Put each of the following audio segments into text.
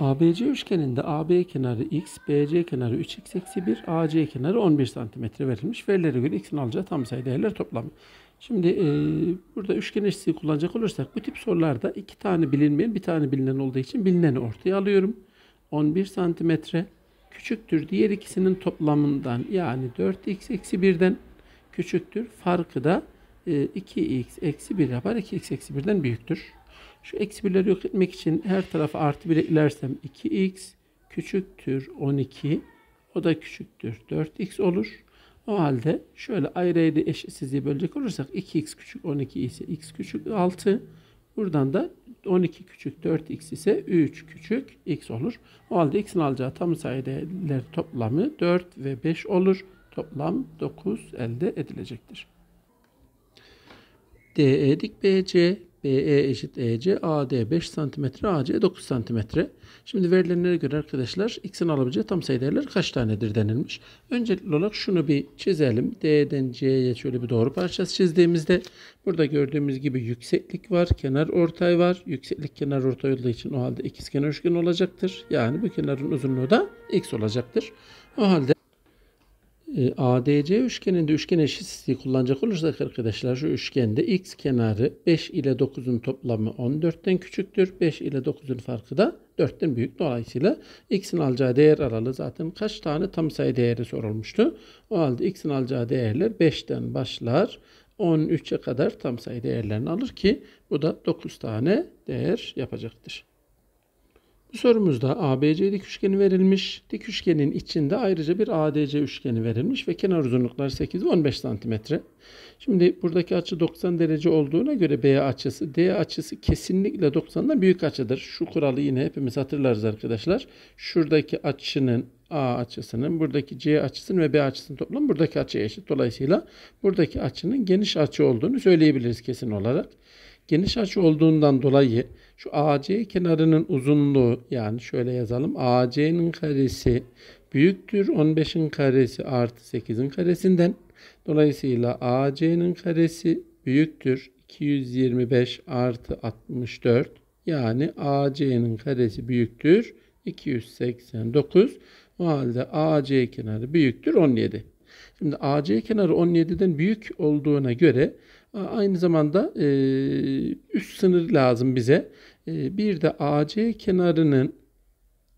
ABC üçgeninde AB kenarı x, BC kenarı 3x eksi 1, AC kenarı 11 santimetre verilmiş. Verilere göre x'in alacağı tam sayı değerler toplamı. Şimdi e, burada üçgen eşitliği kullanacak olursak bu tip sorularda iki tane bilinmeyen bir tane bilinen olduğu için bilineni ortaya alıyorum. 11 santimetre küçüktür diğer ikisinin toplamından yani 4x eksi 1'den küçüktür. Farkı da e, 2x eksi 1 yapar. 2x eksi 1'den büyüktür. Şu eksi 1'leri yok etmek için her tarafa artı 1 eklersem 2x küçüktür 12. O da küçüktür 4x olur. O halde şöyle ayrı ayrı eşitsizliği bölecek olursak 2x küçük 12 ise x küçük 6. Buradan da 12 küçük 4x ise 3 küçük x olur. O halde x'in alacağı tam sayı değerler toplamı 4 ve 5 olur. Toplam 9 elde edilecektir. DE dik BC BE e eşit EC, AD 5 cm, AC 9 cm. Şimdi verilenlere göre arkadaşlar x'in alabileceği tam sayı değerler kaç tanedir denilmiş. Öncelikli olarak şunu bir çizelim. D'den C'ye şöyle bir doğru parçası çizdiğimizde burada gördüğümüz gibi yükseklik var, kenar ortay var. Yükseklik kenar ortay olduğu için o halde ikizkenar üçgen olacaktır. Yani bu kenarın uzunluğu da x olacaktır. O halde e, ADC üçgeninde üçgen eşitsizliği kullanacak olursak arkadaşlar şu üçgende x kenarı 5 ile 9'un toplamı 14'ten küçüktür. 5 ile 9'un farkı da 4'ten büyük. Dolayısıyla x'in alacağı değer aralığı zaten kaç tane tam sayı değeri sorulmuştu. O halde x'in alacağı değerler 5'ten başlar. 13'e kadar tam sayı değerlerini alır ki bu da 9 tane değer yapacaktır. Bu sorumuzda ABC dik üçgeni verilmiş. Dik üçgenin içinde ayrıca bir ADC üçgeni verilmiş ve kenar uzunlukları 8 ve 15 santimetre. Şimdi buradaki açı 90 derece olduğuna göre B açısı, D açısı kesinlikle 90'dan büyük açıdır. Şu kuralı yine hepimiz hatırlarız arkadaşlar. Şuradaki açının A açısının, buradaki C açısının ve B açısının toplamı buradaki açıya eşit. Dolayısıyla buradaki açının geniş açı olduğunu söyleyebiliriz kesin olarak. Geniş açı olduğundan dolayı şu AC kenarının uzunluğu yani şöyle yazalım AC'nin karesi büyüktür 15'in karesi artı 8'in karesinden. Dolayısıyla AC'nin karesi büyüktür 225 artı 64 yani AC'nin karesi büyüktür 289. O halde AC kenarı büyüktür 17. Şimdi AC kenarı 17'den büyük olduğuna göre Aynı zamanda e, üst sınır lazım bize. E, bir de AC kenarının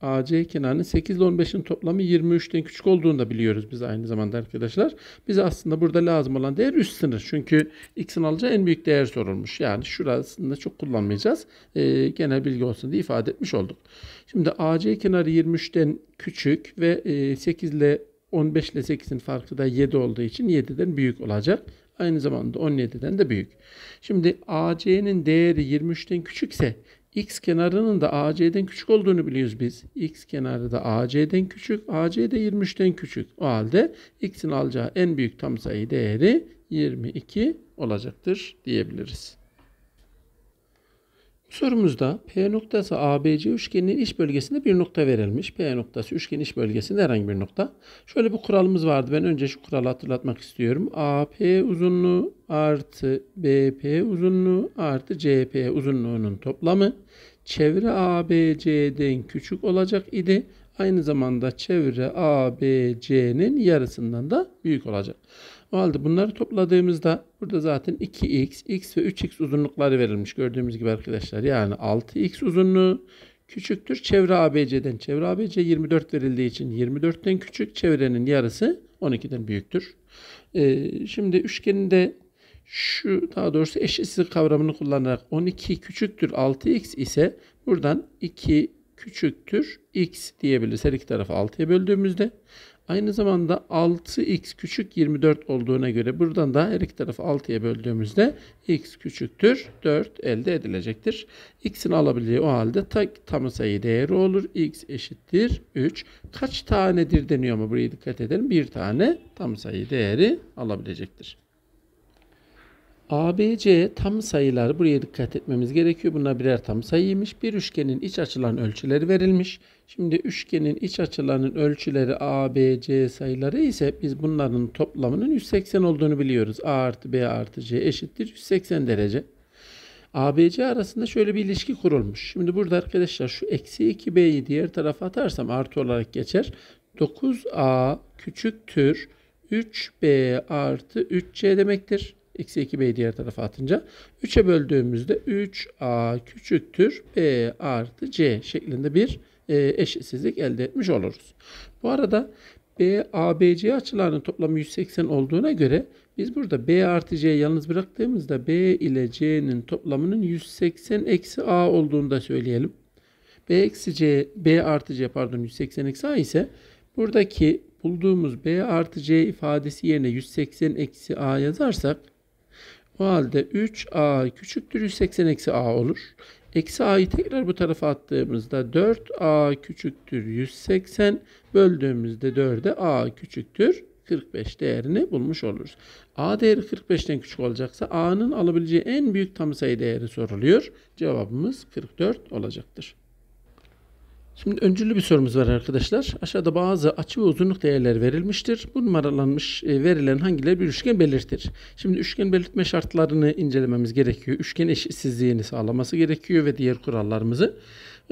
AC kenarının 8 ile 15'in toplamı 23'ten küçük olduğunu da biliyoruz biz aynı zamanda arkadaşlar. Bize aslında burada lazım olan değer üst sınır. Çünkü x'in alacağı en büyük değer sorulmuş. Yani şurasında çok kullanmayacağız. E, genel bilgi olsun diye ifade etmiş olduk. Şimdi AC kenarı 23'ten küçük ve e, 8 ile 15 ile 8'in farkı da 7 olduğu için 7'den büyük olacak. Aynı zamanda 17'den de büyük. Şimdi AC'nin değeri 23'ten küçükse x kenarının da AC'den küçük olduğunu biliyoruz biz. x kenarı da AC'den küçük, AC de 23'ten küçük. O halde x'in alacağı en büyük tam sayı değeri 22 olacaktır diyebiliriz sorumuzda P noktası ABC üçgeninin iç bölgesinde bir nokta verilmiş. P noktası üçgenin iç bölgesinde herhangi bir nokta. Şöyle bir kuralımız vardı. Ben önce şu kuralı hatırlatmak istiyorum. AP uzunluğu artı BP uzunluğu artı CP uzunluğunun toplamı çevre ABC'den küçük olacak idi. Aynı zamanda çevre ABC'nin yarısından da büyük olacak. O halde bunları topladığımızda Burada zaten 2x, x ve 3x uzunlukları verilmiş. Gördüğümüz gibi arkadaşlar yani 6x uzunluğu küçüktür çevre ABC'den. Çevre ABC 24 verildiği için 24'ten küçük çevrenin yarısı 12'den büyüktür. Ee, şimdi üçgeninde şu daha doğrusu eşitsizlik kavramını kullanarak 12 küçüktür 6x ise buradan 2 küçüktür x diyebiliriz. Her iki tarafı 6'ya böldüğümüzde Aynı zamanda 6x küçük 24 olduğuna göre buradan da her iki tarafı 6'ya böldüğümüzde x küçüktür 4 elde edilecektir. x'in alabileceği o halde ta, tam sayı değeri olur. x eşittir 3. Kaç tanedir deniyor mu buraya dikkat edelim. Bir tane tam sayı değeri alabilecektir. ABC tam sayılar buraya dikkat etmemiz gerekiyor. Bunlar birer tam sayıymış. Bir üçgenin iç açılan ölçüleri verilmiş. Şimdi üçgenin iç açılarının ölçüleri ABC sayıları ise biz bunların toplamının 180 olduğunu biliyoruz. A artı B artı C eşittir 180 derece. ABC arasında şöyle bir ilişki kurulmuş. Şimdi burada arkadaşlar şu eksi 2B'yi diğer tarafa atarsam artı olarak geçer. 9A küçüktür 3B artı 3C demektir. X'i 2B'yi diğer tarafa atınca 3'e böldüğümüzde 3A küçüktür B artı C şeklinde bir e, eşitsizlik elde etmiş oluruz. Bu arada B, A, B, C açılarının toplamı 180 olduğuna göre biz burada B artı C'yi yalnız bıraktığımızda B ile C'nin toplamının 180 eksi A olduğunu da söyleyelim. B eksi C, B artı C pardon 180 eksi A ise buradaki bulduğumuz B artı C ifadesi yerine 180 eksi A yazarsak o halde 3a küçüktür 180 eksi a olur. Eksi a'yı tekrar bu tarafa attığımızda 4a küçüktür 180 böldüğümüzde 4'e a küçüktür 45 değerini bulmuş oluruz. A değeri 45'ten küçük olacaksa A'nın alabileceği en büyük tam sayı değeri soruluyor. Cevabımız 44 olacaktır. Şimdi öncüllü bir sorumuz var arkadaşlar. Aşağıda bazı açı ve uzunluk değerleri verilmiştir. Bu numaralanmış e, verilerin hangileri bir üçgen belirtir? Şimdi üçgen belirtme şartlarını incelememiz gerekiyor. Üçgen eşitsizliğini sağlaması gerekiyor ve diğer kurallarımızı.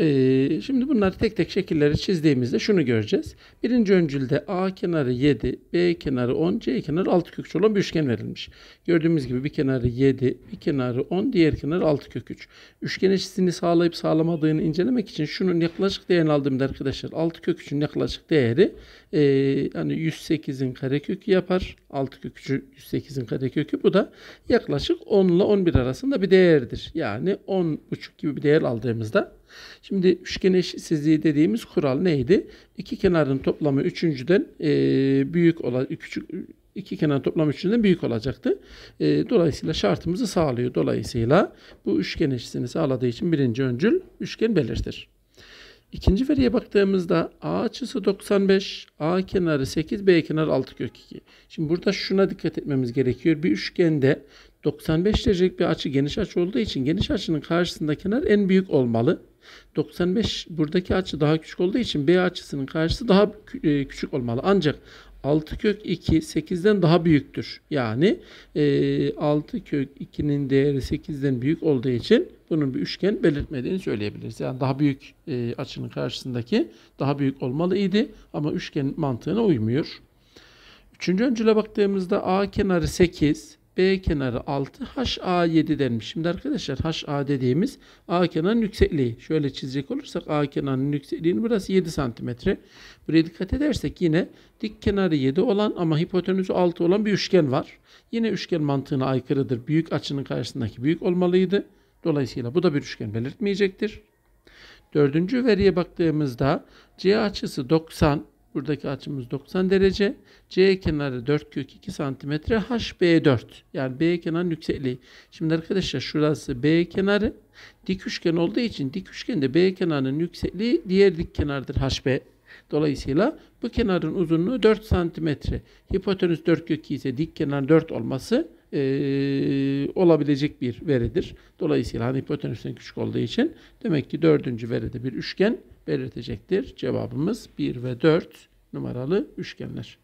Ee, şimdi bunları tek tek şekilleri çizdiğimizde şunu göreceğiz. Birinci öncülde A kenarı 7, B kenarı 10, C kenarı 6 kökçe olan bir üçgen verilmiş. Gördüğümüz gibi bir kenarı 7, bir kenarı 10, diğer kenarı 6 kök 3. Üçgen eşitliğini sağlayıp sağlamadığını incelemek için şunun yaklaşık değerini aldığımda arkadaşlar 6 kök 3'ün yaklaşık değeri e, yani 108'in karekökü yapar. 6 kök 3'ü 108'in karekökü bu da yaklaşık 10 ile 11 arasında bir değerdir. Yani 10,5 gibi bir değer aldığımızda Şimdi üçgen eşitsizliği dediğimiz kural neydi? İki kenarın toplamı üçüncüden e, büyük olan küçük iki kenar toplam üçünden büyük olacaktı. E, dolayısıyla şartımızı sağlıyor. Dolayısıyla bu üçgen eşitsini sağladığı için birinci öncül üçgen belirtir. İkinci veriye baktığımızda A açısı 95, A kenarı 8, B kenarı 6 kök 2. Şimdi burada şuna dikkat etmemiz gerekiyor. Bir üçgende 95 derecelik bir açı geniş açı olduğu için geniş açının karşısında kenar en büyük olmalı. 95 buradaki açı daha küçük olduğu için B açısının karşısı daha e, küçük olmalı. Ancak 6 kök 2 8'den daha büyüktür. Yani 6 e, kök 2'nin değeri 8'den büyük olduğu için bunun bir üçgen belirtmediğini söyleyebiliriz. Yani daha büyük e, açının karşısındaki daha büyük olmalıydı ama üçgen mantığına uymuyor. Üçüncü öncüle baktığımızda A kenarı 8, B kenarı 6, HA7 denmiş. Şimdi arkadaşlar HA dediğimiz A kenarının yüksekliği. Şöyle çizecek olursak A kenarının yüksekliğini burası 7 santimetre. Buraya dikkat edersek yine dik kenarı 7 olan ama hipotenüsü 6 olan bir üçgen var. Yine üçgen mantığına aykırıdır. Büyük açının karşısındaki büyük olmalıydı. Dolayısıyla bu da bir üçgen belirtmeyecektir. Dördüncü veriye baktığımızda C açısı 90, Buradaki açımız 90 derece. C kenarı 4 kök 2 santimetre. b 4. Yani B kenarının yüksekliği. Şimdi arkadaşlar şurası B kenarı. Dik üçgen olduğu için dik üçgende B kenarının yüksekliği diğer dik kenardır h b. Dolayısıyla bu kenarın uzunluğu 4 santimetre. Hipotenüs 4 kök 2 ise dik kenar 4 olması e, olabilecek bir veridir. Dolayısıyla hani hipotenüsün küçük olduğu için demek ki dördüncü veride bir üçgen belirtecektir. Cevabımız 1 ve 4 numaralı üçgenler.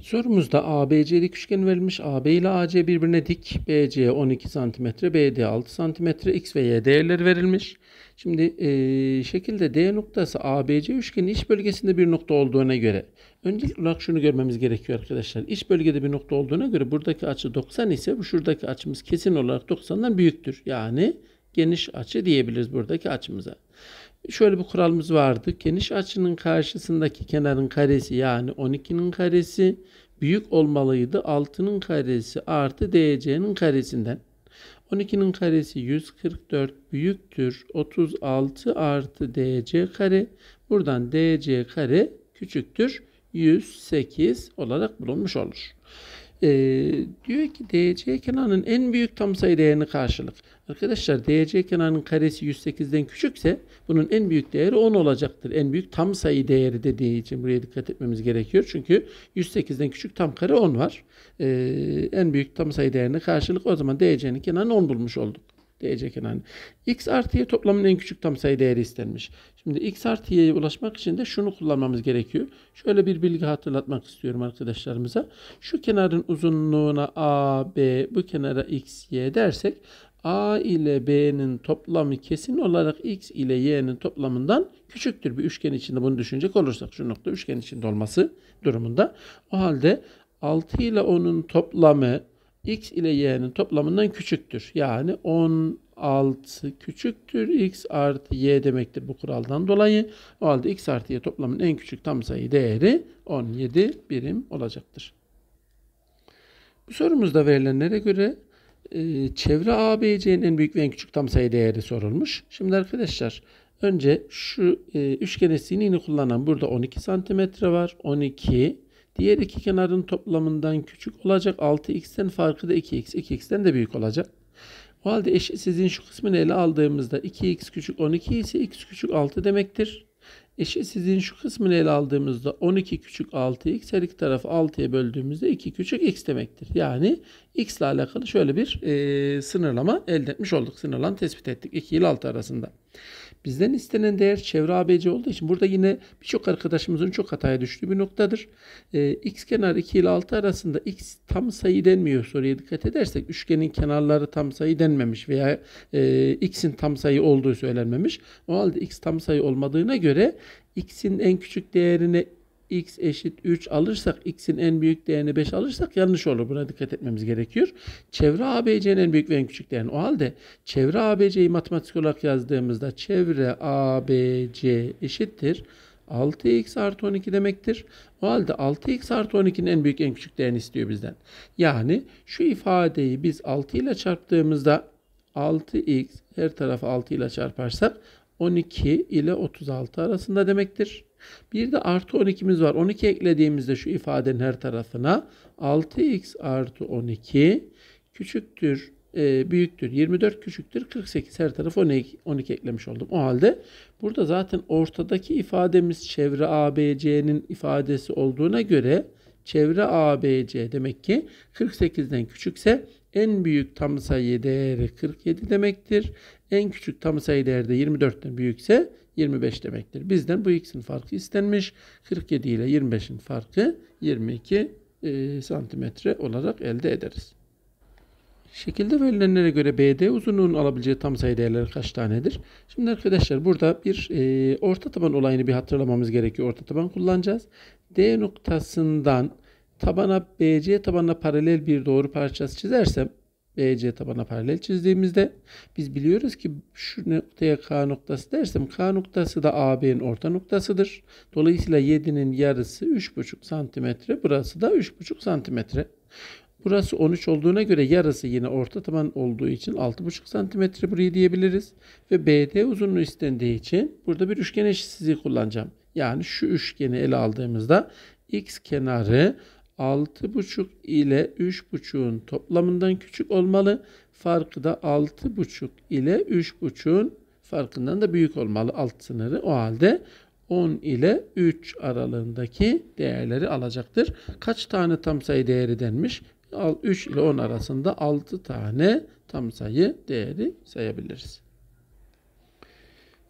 Sorumuzda ABC'lik üçgen verilmiş. AB ile AC birbirine dik. BC 12 cm, BD 6 cm. X ve Y değerleri verilmiş. Şimdi e, şekilde D noktası ABC üçgenin iç bölgesinde bir nokta olduğuna göre öncelikle olarak şunu görmemiz gerekiyor arkadaşlar. İç bölgede bir nokta olduğuna göre buradaki açı 90 ise bu şuradaki açımız kesin olarak 90'dan büyüktür. Yani geniş açı diyebiliriz buradaki açımıza. Şöyle bir kuralımız vardı. Geniş açının karşısındaki kenarın karesi yani 12'nin karesi büyük olmalıydı. 6'nın karesi artı DC'nin karesinden. 12'nin karesi 144 büyüktür 36 artı DC kare. Buradan DC kare küçüktür 108 olarak bulunmuş olur. Ee, diyor ki DC kenarının en büyük tam sayı değerini karşılık. Arkadaşlar DC kenarının karesi 108'den küçükse bunun en büyük değeri 10 olacaktır. En büyük tam sayı değeri dediği için buraya dikkat etmemiz gerekiyor. Çünkü 108'den küçük tam kare 10 var. Ee, en büyük tam sayı değerine karşılık o zaman DC'nin kenarını 10 bulmuş olduk. DC kenarını. X artı Y toplamın en küçük tam sayı değeri istenmiş. Şimdi X artı Y'ye ulaşmak için de şunu kullanmamız gerekiyor. Şöyle bir bilgi hatırlatmak istiyorum arkadaşlarımıza. Şu kenarın uzunluğuna A, B, bu kenara X, Y dersek A ile B'nin toplamı kesin olarak X ile Y'nin toplamından küçüktür. Bir üçgen içinde bunu düşünecek olursak şu nokta üçgen içinde olması durumunda. O halde 6 ile 10'un toplamı X ile Y'nin toplamından küçüktür. Yani 16 küçüktür. X artı Y demektir bu kuraldan dolayı. O halde X artı Y toplamının en küçük tam sayı değeri 17 birim olacaktır. Bu sorumuzda verilenlere göre ee, çevre ABC'nin en büyük ve en küçük tam sayı değeri sorulmuş. Şimdi arkadaşlar önce şu e, üçgen esinini kullanan burada 12 santimetre var. 12 diğer iki kenarın toplamından küçük olacak. 6x'ten farkı da 2x. 2x'ten de büyük olacak. O halde eşitsizliğin şu kısmını ele aldığımızda 2x küçük 12 ise x küçük 6 demektir eşitsizliğin şu kısmını ele aldığımızda 12 küçük 6x her iki tarafı 6'ya böldüğümüzde 2 küçük x demektir. Yani x ile alakalı şöyle bir e, sınırlama elde etmiş olduk. Sınırlan tespit ettik 2 ile 6 arasında. Bizden istenen değer çevre ABC olduğu için burada yine birçok arkadaşımızın çok hataya düştüğü bir noktadır. Ee, x kenar 2 ile 6 arasında x tam sayı denmiyor soruya dikkat edersek. Üçgenin kenarları tam sayı denmemiş veya e, x'in tam sayı olduğu söylenmemiş. O halde x tam sayı olmadığına göre x'in en küçük değerine x eşit 3 alırsak, x'in en büyük değerini 5 alırsak yanlış olur. Buna dikkat etmemiz gerekiyor. Çevre ABC'nin en büyük ve en küçük değerini. O halde çevre ABC'yi matematik olarak yazdığımızda çevre ABC eşittir. 6x artı 12 demektir. O halde 6x artı 12'nin en büyük en küçük değerini istiyor bizden. Yani şu ifadeyi biz 6 ile çarptığımızda 6x her tarafı 6 ile çarparsak 12 ile 36 arasında demektir. Bir de artı 12'miz var. 12 eklediğimizde şu ifadenin her tarafına 6x artı 12 küçüktür, e, büyüktür. 24 küçüktür, 48 her tarafı 12, 12 eklemiş oldum. O halde burada zaten ortadaki ifademiz çevre ABC'nin ifadesi olduğuna göre çevre ABC demek ki 48'den küçükse en büyük tam sayı değeri 47 demektir. En küçük tam sayı değeri de 24'ten büyükse 25 demektir. Bizden bu ikisinin farkı istenmiş. 47 ile 25'in farkı 22 e, santimetre olarak elde ederiz. Şekilde verilenlere göre BD uzunluğunun alabileceği tam sayı değerleri kaç tanedir? Şimdi arkadaşlar burada bir e, orta taban olayını bir hatırlamamız gerekiyor. Orta taban kullanacağız. D noktasından tabana BC tabanına paralel bir doğru parçası çizersem BC e, tabana paralel çizdiğimizde biz biliyoruz ki şu noktaya K noktası dersem K noktası da AB'nin orta noktasıdır. Dolayısıyla 7'nin yarısı 3,5 santimetre. Burası da 3,5 santimetre. Burası 13 olduğuna göre yarısı yine orta taban olduğu için 6,5 santimetre burayı diyebiliriz. Ve BD uzunluğu istendiği için burada bir üçgen eşitsizliği kullanacağım. Yani şu üçgeni ele aldığımızda x kenarı 6,5 ile 3,5'un toplamından küçük olmalı. Farkı da 6,5 ile 3,5'un farkından da büyük olmalı alt sınırı. O halde 10 ile 3 aralığındaki değerleri alacaktır. Kaç tane tam sayı değeri denmiş? 3 ile 10 arasında 6 tane tam sayı değeri sayabiliriz.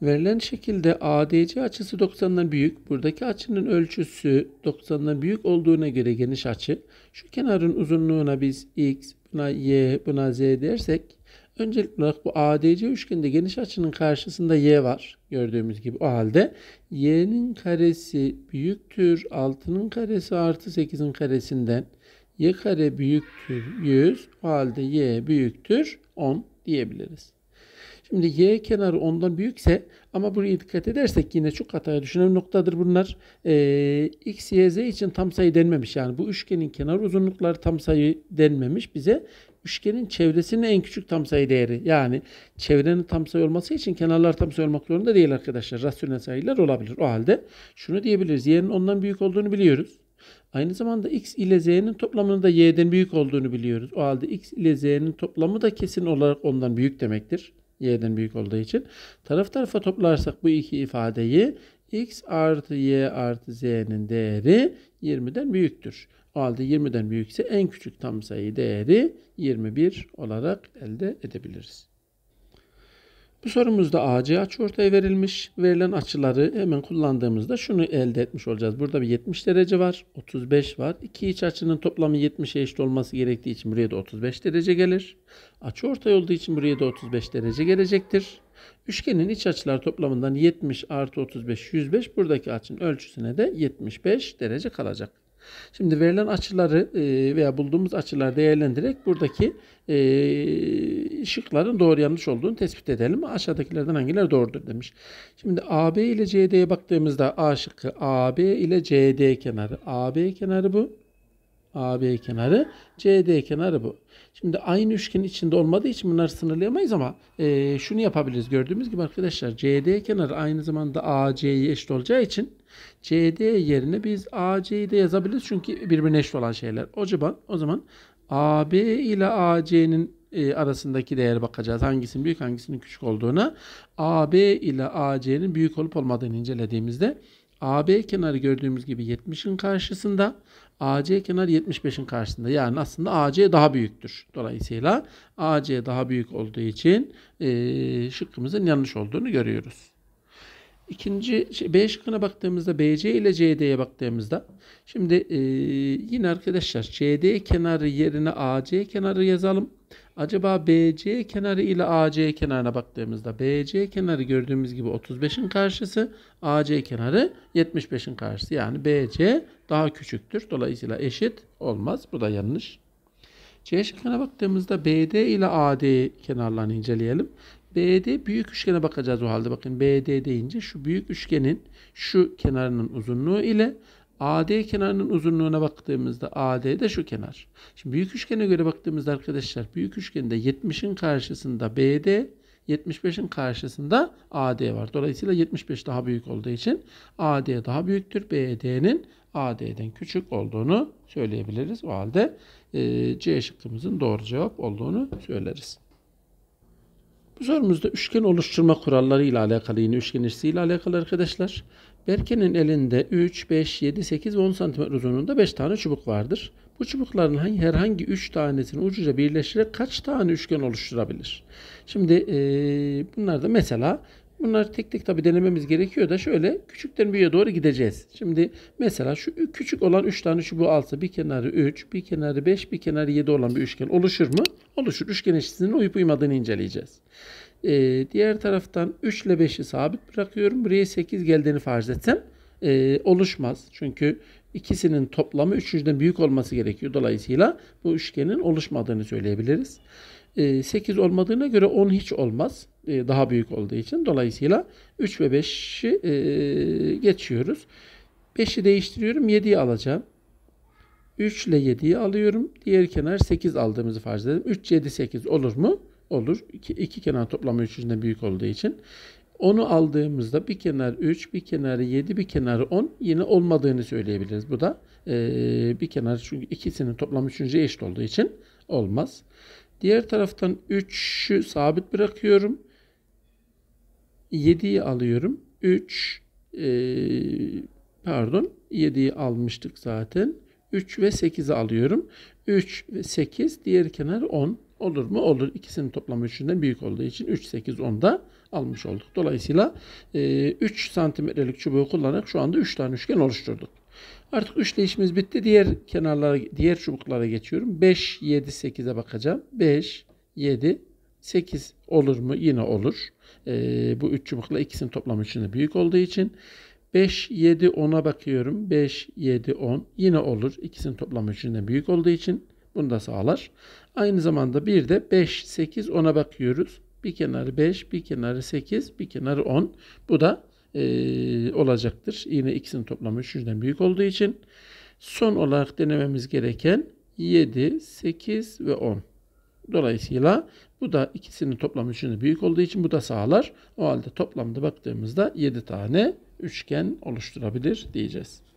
Verilen şekilde ADC açısı 90'dan büyük, buradaki açının ölçüsü 90'dan büyük olduğuna göre geniş açı. Şu kenarın uzunluğuna biz x, buna y, buna z dersek öncelikli olarak bu ADC üçgende geniş açının karşısında y var. Gördüğümüz gibi o halde y'nin karesi büyüktür 6'nın karesi artı 8'in karesinden y kare büyüktür 100. O halde y büyüktür 10 diyebiliriz. Şimdi y kenarı ondan büyükse ama buraya dikkat edersek yine çok hataya düşünen noktadır bunlar. Ee, x, y, z için tam sayı denmemiş. Yani bu üçgenin kenar uzunlukları tam sayı denmemiş bize. Üçgenin çevresinin en küçük tam sayı değeri. Yani çevrenin tam sayı olması için kenarlar tam sayı olmak zorunda değil arkadaşlar. Rasyonel sayılar olabilir. O halde şunu diyebiliriz. Y'nin ondan büyük olduğunu biliyoruz. Aynı zamanda x ile z'nin toplamının da y'den büyük olduğunu biliyoruz. O halde x ile z'nin toplamı da kesin olarak ondan büyük demektir y'den büyük olduğu için taraf tarafa toplarsak bu iki ifadeyi x artı y artı z'nin değeri 20'den büyüktür. O halde 20'den büyükse en küçük tam sayı değeri 21 olarak elde edebiliriz. Bu sorumuzda AC açı ortaya verilmiş. Verilen açıları hemen kullandığımızda şunu elde etmiş olacağız. Burada bir 70 derece var, 35 var. İki iç açının toplamı 70'e eşit olması gerektiği için buraya da 35 derece gelir. Açı ortay olduğu için buraya da 35 derece gelecektir. Üçgenin iç açılar toplamından 70 artı 35 105 buradaki açının ölçüsüne de 75 derece kalacak. Şimdi verilen açıları e, veya bulduğumuz açıları değerlendirerek buradaki ışıkların e, doğru yanlış olduğunu tespit edelim. Aşağıdakilerden hangileri doğrudur demiş. Şimdi AB ile CD'ye baktığımızda A şıkkı AB ile CD kenarı. AB kenarı bu. AB kenarı, CD kenarı bu. Şimdi aynı üçgenin içinde olmadığı için bunları sınırlayamayız ama e, şunu yapabiliriz. Gördüğümüz gibi arkadaşlar CD kenarı aynı zamanda AC'ye eşit olacağı için CD yerine biz AC'yi de yazabiliriz. Çünkü birbirine eşit olan şeyler. O zaman, o zaman AB ile AC'nin e, arasındaki değere bakacağız. Hangisinin büyük hangisinin küçük olduğuna. AB ile AC'nin büyük olup olmadığını incelediğimizde AB kenarı gördüğümüz gibi 70'in karşısında, AC kenarı 75'in karşısında. Yani aslında AC daha büyüktür. Dolayısıyla AC daha büyük olduğu için e, şıkkımızın yanlış olduğunu görüyoruz. İkinci şey, B şıkkına baktığımızda BC ile CD'ye baktığımızda şimdi e, yine arkadaşlar CD kenarı yerine AC kenarı yazalım. Acaba BC kenarı ile AC kenarına baktığımızda BC kenarı gördüğümüz gibi 35'in karşısı, AC kenarı 75'in karşısı. Yani BC daha küçüktür. Dolayısıyla eşit olmaz. Bu da yanlış. C şıkkına baktığımızda BD ile AD kenarlarını inceleyelim. BD büyük üçgene bakacağız o halde. Bakın BD deyince şu büyük üçgenin şu kenarının uzunluğu ile AD kenarının uzunluğuna baktığımızda AD de şu kenar. Şimdi büyük üçgene göre baktığımızda arkadaşlar büyük üçgende 70'in karşısında BD 75'in karşısında AD var. Dolayısıyla 75 daha büyük olduğu için AD daha büyüktür. BD'nin AD'den küçük olduğunu söyleyebiliriz. O halde C şıkkımızın doğru cevap olduğunu söyleriz. Bu sorumuzda üçgen oluşturma kuralları ile alakalı yine üçgen ile alakalı arkadaşlar. Berke'nin elinde 3, 5, 7, 8 ve 10 cm uzunluğunda 5 tane çubuk vardır. Bu çubukların herhangi 3 tanesini ucuyla birleştirerek kaç tane üçgen oluşturabilir? Şimdi e, bunlar da mesela Bunlar tek tek tabi denememiz gerekiyor da şöyle küçükten büyüğe doğru gideceğiz. Şimdi mesela şu küçük olan 3 tane bu alsa bir kenarı 3, bir kenarı 5, bir kenarı 7 olan bir üçgen oluşur mu? Oluşur. Üçgen eşitsinin uyup uymadığını inceleyeceğiz. Ee, diğer taraftan 3 ile 5'i sabit bırakıyorum. Buraya 8 geldiğini farz etsem e, oluşmaz. Çünkü ikisinin toplamı 300'den büyük olması gerekiyor. Dolayısıyla bu üçgenin oluşmadığını söyleyebiliriz. 8 ee, olmadığına göre 10 hiç olmaz. E, daha büyük olduğu için. Dolayısıyla 3 ve 5'i e, geçiyoruz. 5'i değiştiriyorum. 7'yi alacağım. 3 ile 7'yi alıyorum. Diğer kenar 8 aldığımızı farz edelim. 3, 7, 8 olur mu? Olur. İki, iki kenar toplamı 3'ünden büyük olduğu için. Onu aldığımızda bir kenar 3, bir kenarı 7, bir kenarı 10 yine olmadığını söyleyebiliriz. Bu da e, bir kenar çünkü ikisinin toplamı 3. eşit olduğu için olmaz. Diğer taraftan 3'ü sabit bırakıyorum. 7'yi alıyorum. 3 e, pardon 7'yi almıştık zaten. 3 ve 8'i alıyorum. 3 ve 8 diğer kenar 10 olur mu? Olur. İkisinin toplamı 3'ünden büyük olduğu için 3, 8, 10 da almış olduk. Dolayısıyla e, 3 santimetrelik çubuğu kullanarak şu anda 3 tane üçgen oluşturduk. Artık üçleyişimiz bitti. Diğer kenarlara, diğer çubuklara geçiyorum. 5, 7, 8'e bakacağım. 5, 7, 8 olur mu? Yine olur. Ee, bu üç çubukla ikisinin toplamı içinde büyük olduğu için. 5, 7, 10'a bakıyorum. 5, 7, 10 yine olur. İkisinin toplamı içinde büyük olduğu için. Bunu da sağlar. Aynı zamanda bir de 5, 8, 10'a bakıyoruz. Bir kenarı 5, bir kenarı 8, bir kenarı 10. Bu da e, olacaktır. Yine ikisinin toplamı 3'den büyük olduğu için son olarak denememiz gereken 7, 8 ve 10. Dolayısıyla bu da ikisinin toplamı 3'ünün büyük olduğu için bu da sağlar. O halde toplamda baktığımızda 7 tane üçgen oluşturabilir diyeceğiz.